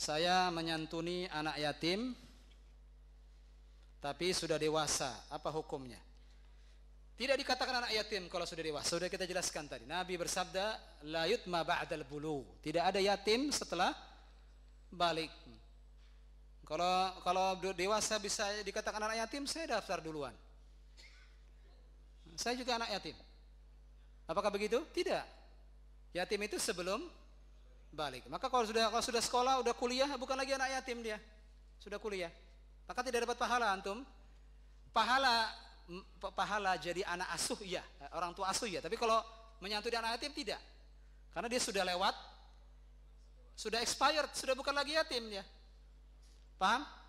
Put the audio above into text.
Saya menyantuni anak yatim tapi sudah dewasa, apa hukumnya? Tidak dikatakan anak yatim kalau sudah dewasa. Sudah kita jelaskan tadi. Nabi bersabda, "La yutma ba'dal bulu." Tidak ada yatim setelah balik. Kalau kalau dewasa bisa dikatakan anak yatim, saya daftar duluan. Saya juga anak yatim. Apakah begitu? Tidak. Yatim itu sebelum balik. Maka kalau sudah kalau sudah sekolah, sudah kuliah, bukan lagi anak yatim dia. Sudah kuliah. Maka tidak dapat pahala antum. Pahala pahala jadi anak asuh ya, orang tua asuh ya. Tapi kalau menyantuni anak yatim tidak. Karena dia sudah lewat sudah expired, sudah bukan lagi yatim ya. Paham?